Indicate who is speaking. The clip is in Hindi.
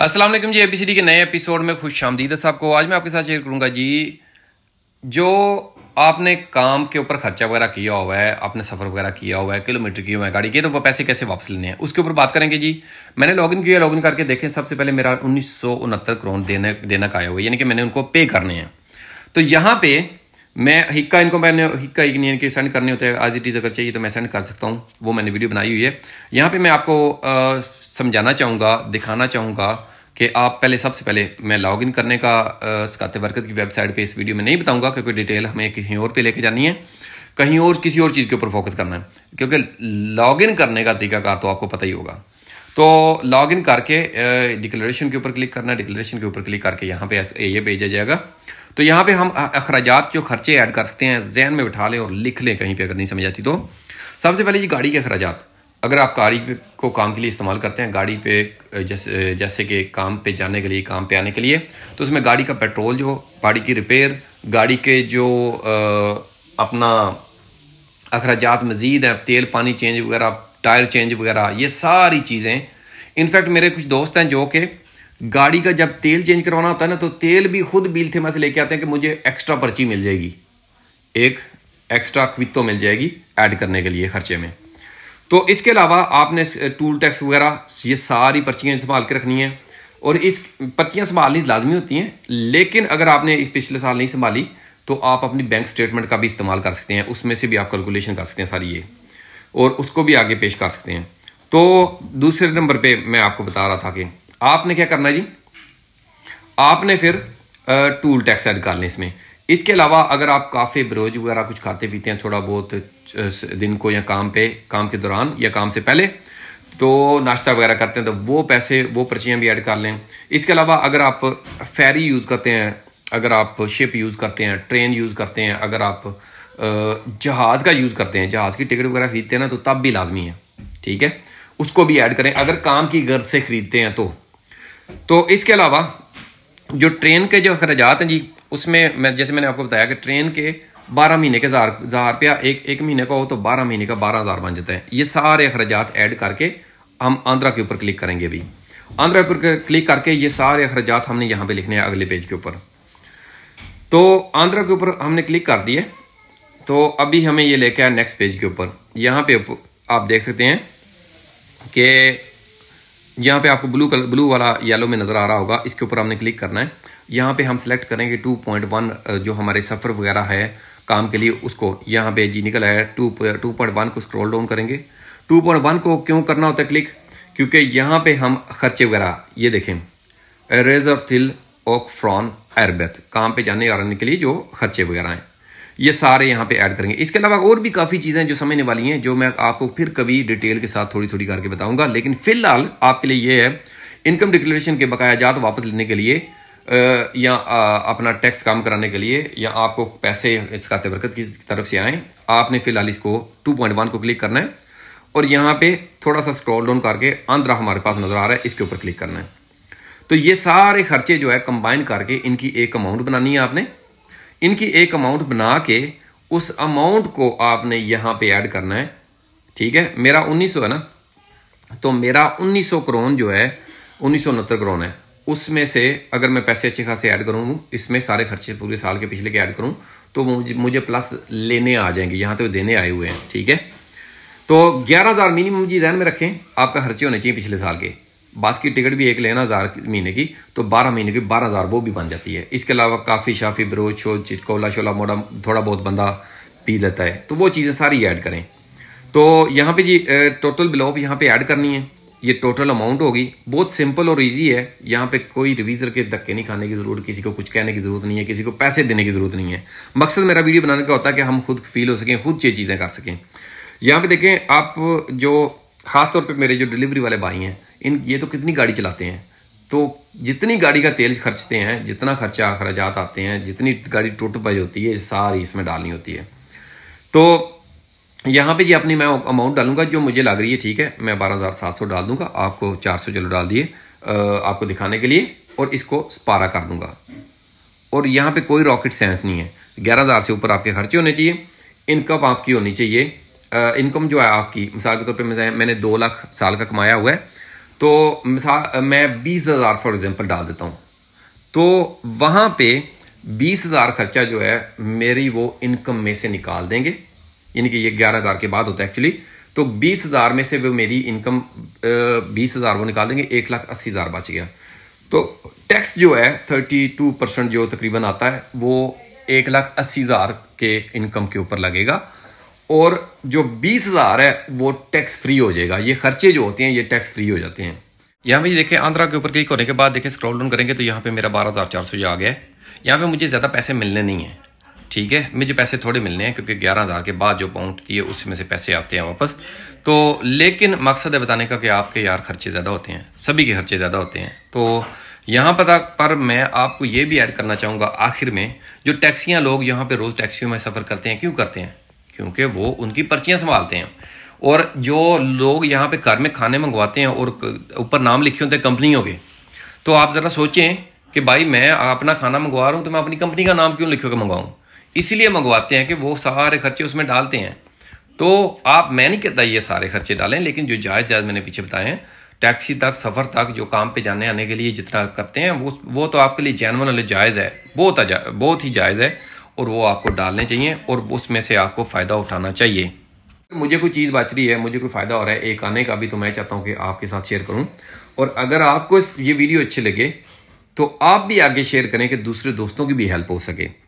Speaker 1: ए वालेकुम जी डी के नए एपिसोड में खुश आमदीद है को आज मैं आपके साथ शेयर करूंगा जी जो आपने काम के ऊपर खर्चा वगैरह किया हुआ है आपने सफ़र वगैरह किया हुआ है किलोमीटर किया हुआ है गाड़ी के तो वो पैसे कैसे वापस लेने हैं उसके ऊपर बात करेंगे जी मैंने लॉगिन किया लॉगिन करके देखें सबसे पहले मेरा उन्नीस सौ उनहत्तर करोड़ देने देना का आया हुआ यानी कि मैंने उनको पे करने हैं तो यहाँ पे मैं हिक्का इनको मैंने हिक्का इग्नियन के सेंड करने होते हैं आज इट इज़ अगर चाहिए तो मैं सेंड कर सकता हूँ वो मैंने वीडियो बनाई हुई है यहाँ पे मैं आपको आ, समझाना चाहूँगा दिखाना चाहूँगा कि आप पहले सबसे पहले मैं लॉग इन करने का सकाते बरकत की वेबसाइट पे इस वीडियो में नहीं बताऊंगा क्योंकि डिटेल हमें कहीं और पे लेके जानी है कहीं और किसी और चीज़ के ऊपर फोकस करना है क्योंकि लॉग इन करने का तरीकाकार तो आपको पता ही होगा तो लॉग इन करके डिक्लेरेशन के ऊपर क्लिक करना है डिक्लेरेशन के ऊपर क्लिक करके यहाँ पे ये भेजा जाएगा तो यहाँ पे हम अखराज जो खर्चे ऐड कर सकते हैं जहन में बिठा लें और लिख लें कहीं पे अगर नहीं समझ आती तो सबसे पहले ये गाड़ी के अखराज अगर आप गाड़ी को काम के लिए इस्तेमाल करते हैं गाड़ी पे जैसे जैसे कि काम पे जाने के लिए काम पे आने के लिए तो उसमें गाड़ी का पेट्रोल जो गाड़ी की रिपेयर गाड़ी के जो आ, अपना अखराज मज़ीद हैं तेल पानी चेंज वगैरह टायर चेंज वगैरह ये सारी चीज़ें इनफैक्ट मेरे कुछ दोस्त हैं जो कि गाड़ी का जब तेल चेंज करवाना होता है ना तो तेल भी खुद बिल थे से लेके आते हैं कि मुझे एक्स्ट्रा पर्ची मिल जाएगी एक एक्स्ट्रा क्वित्तो मिल जाएगी ऐड करने के लिए खर्चे में तो इसके अलावा आपने टूल टैक्स वगैरह ये सारी पर्चियाँ संभाल के रखनी है और इस पर्चियाँ संभालनी लाजमी होती हैं लेकिन अगर आपने इस पिछले साल नहीं संभाली तो आप अपनी बैंक स्टेटमेंट का भी इस्तेमाल कर सकते हैं उसमें से भी आप कैलकुलेशन कर सकते हैं सारी ये और उसको भी आगे पेश कर सकते हैं तो दूसरे नंबर पे मैं आपको बता रहा था कि आपने क्या करना है जी आपने फिर टूल टैक्स ऐड कर लें इसमें इसके अलावा अगर आप काफ़ी ब्रोज वगैरह कुछ खाते पीते हैं थोड़ा बहुत दिन को या काम पे काम के दौरान या काम से पहले तो नाश्ता वगैरह करते हैं तो वो पैसे वो पर्चियाँ भी ऐड कर लें इसके अलावा अगर आप फेरी यूज़ करते हैं अगर आप शिप यूज़ करते हैं ट्रेन यूज़ करते हैं अगर आप जहाज़ का यूज़ करते हैं जहाज़ की टिकट वगैरह खरीदते हैं ना तो तब भी लाजमी है ठीक है उसको भी ऐड करें अगर काम की गर्ज से ख़रीदते हैं तो तो इसके अलावा जो ट्रेन के जो अखराज हैं जी उसमें मैं जैसे मैंने आपको बताया कि ट्रेन के बारह महीने के हज़ार हज़ार रुपया एक एक महीने का हो तो बारह महीने का बारह हज़ार बन जाता है ये सारे अखराजात ऐड करके हम आंध्रा के ऊपर क्लिक करेंगे अभी आंध्रा के ऊपर क्लिक करके ये सारे अखराजात हमने यहाँ पे लिखने हैं अगले पेज के ऊपर तो आंध्रा के ऊपर हमने क्लिक कर दिए तो अभी हमें ये लेके आया नेक्स्ट पेज के ऊपर यहाँ पे आप देख सकते हैं कि यहाँ पे आपको ब्लू कलर ब्लू वाला येलो में नज़र आ रहा होगा इसके ऊपर हमने क्लिक करना है यहाँ पे हम सेलेक्ट करेंगे टू पॉइंट वन जो हमारे सफ़र वगैरह है काम के लिए उसको यहाँ पे जी निकल आया टू टू पॉइंट वन को स्क्रॉल डाउन करेंगे टू पॉइंट वन को क्यों करना होता है क्लिक क्योंकि यहाँ पे हम खर्चे वगैरह ये देखें रेजर थिल ओक फ्रॉन एरबेथ काम पे जाने आने के लिए जो खर्चे वगैरह हैं ये सारे यहाँ पे ऐड करेंगे इसके अलावा और भी काफ़ी चीज़ें जो समझने वाली हैं जो मैं आपको फिर कभी डिटेल के साथ थोड़ी थोड़ी करके बताऊंगा लेकिन फिलहाल आपके लिए ये है इनकम डिक्लेरेशन के बकाया जात वापस लेने के लिए या अपना टैक्स काम कराने के लिए या आपको पैसे इसका बरकत की तरफ से आए आपने फिलहाल इसको 2.1 को क्लिक करना है और यहाँ पे थोड़ा सा स्क्रॉल डाउन करके आंध्रा हमारे पास नज़र आ रहा है इसके ऊपर क्लिक करना है तो ये सारे खर्चे जो है कंबाइन करके इनकी एक अमाउंट बनानी है आपने इनकी एक अमाउंट बना के उस अमाउंट को आपने यहाँ पे ऐड करना है ठीक है मेरा 1900 है ना तो मेरा 1900 सौ जो है उन्नीस सौ करोन है उसमें से अगर मैं पैसे अच्छे खासे ऐड करूँ इसमें सारे खर्चे पूरे साल के पिछले के ऐड करूँ तो मुझे मुझे प्लस लेने आ जाएंगे यहाँ तो देने आए हुए हैं ठीक है तो ग्यारह हज़ार मिनिमम जी जहन में रखें आपका खर्चे होने चाहिए पिछले साल के बस की टिकट भी एक लेना हज़ार महीने की तो बारह महीने की बारह हज़ार वो भी बन जाती है इसके अलावा काफ़ी शाफ़ी ब्रोच शो चिटकोला शोला मोड़ा थोड़ा बहुत बंदा पी लेता है तो वो चीज़ें सारी ऐड करें तो यहाँ पे जी टोटल ब्लॉप यहाँ पे ऐड करनी है ये टोटल अमाउंट होगी बहुत सिंपल और इजी है यहाँ पे कोई रिवीजर के धक्के नहीं खाने की ज़रूरत किसी को कुछ कहने की ज़रूरत नहीं है किसी को पैसे देने की ज़रूरत नहीं है मकसद मेरा वीडियो बनाने का होता है कि हम खुद फील हो सकें खुद ये चीज़ें कर सकें यहाँ पे देखें आप जो खासतौर पर मेरे जो डिलीवरी वाले भाई हैं इन ये तो कितनी गाड़ी चलाते हैं तो जितनी गाड़ी का तेल खर्चते हैं जितना खर्चा अखराजात आते हैं जितनी गाड़ी टूट पाई होती है सारी इसमें डालनी होती है तो यहाँ पे जी अपनी मैं अमाउंट डालूंगा जो मुझे लग रही है ठीक है मैं बारह हज़ार सात सौ डाल दूंगा आपको चार सौ चलो डाल दिए आपको दिखाने के लिए और इसको स्पारा कर दूंगा और यहाँ पे कोई रॉकेट साइंस नहीं है ग्यारह हज़ार से ऊपर आपके खर्चे होने चाहिए इनकम आपकी होनी चाहिए इनकम जो है आपकी मिसाल के तौर तो पर मैंने दो लाख साल का कमाया हुआ है तो मिसाल मैं बीस हज़ार फॉर एग्ज़ाम्पल डाल देता हूँ तो वहाँ पर बीस हज़ार खर्चा जो है मेरी वो इनकम में से निकाल देंगे यानी कि ये ग्यारह हजार के बाद होता है एक्चुअली तो बीस हजार में से वो मेरी इनकम बीस हजार वो निकाल देंगे एक लाख अस्सी हजार बच गया तो टैक्स जो है थर्टी टू परसेंट जो तकरीबन आता है वो एक लाख अस्सी हजार के इनकम के ऊपर लगेगा और जो बीस हजार है वो टैक्स फ्री हो जाएगा ये खर्चे जो होते हैं ये टैक्स फ्री हो जाते हैं यहाँ पे देखें आंध्रा के ऊपर क्लिक होने के बाद देखें स्क्रॉल डाउन करेंगे तो यहाँ पे मेरा बारह हज़ार चार सौ आ गया है यहाँ पे मुझे ज़्यादा पैसे मिलने नहीं है ठीक है मुझे पैसे थोड़े मिलने हैं क्योंकि ग्यारह हज़ार के बाद जो पाउंड थी उसमें से पैसे आते हैं वापस तो लेकिन मकसद है बताने का कि आपके यार खर्चे ज़्यादा होते हैं सभी के खर्चे ज़्यादा होते हैं तो यहाँ पता पर मैं आपको ये भी ऐड करना चाहूँगा आखिर में जो टैक्सियाँ लोग यहाँ पर रोज़ टैक्सियों में सफ़र करते हैं क्यों करते हैं क्योंकि वो उनकी पर्चियाँ संभालते हैं और जो लोग यहाँ पर घर में खाने मंगवाते हैं और ऊपर नाम लिखे होते हैं कंपनियों के तो आप ज़रा सोचें कि भाई मैं अपना खाना मंगवा रहा हूँ तो मैं अपनी कंपनी का नाम क्यों लिखे के मंगवाऊँ इसीलिए मंगवाते हैं कि वो सारे खर्चे उसमें डालते हैं तो आप मैं नहीं कहता ये सारे खर्चे डालें लेकिन जो जायज़ जायज़ मैंने पीछे बताए हैं टैक्सी तक सफ़र तक जो काम पे जाने आने के लिए जितना करते हैं वो वो तो आपके लिए जैनवन जायज़ है बहुत बहुत ही जायज़ है और वो आपको डालने चाहिए और उसमें से आपको फ़ायदा उठाना चाहिए मुझे कोई चीज़ बच रही है मुझे कोई फ़ायदा हो रहा है एक आने का भी तो मैं चाहता हूँ कि आपके साथ शेयर करूँ और अगर आपको ये वीडियो अच्छी लगे तो आप भी आगे शेयर करें कि दूसरे दोस्तों की भी हेल्प हो सके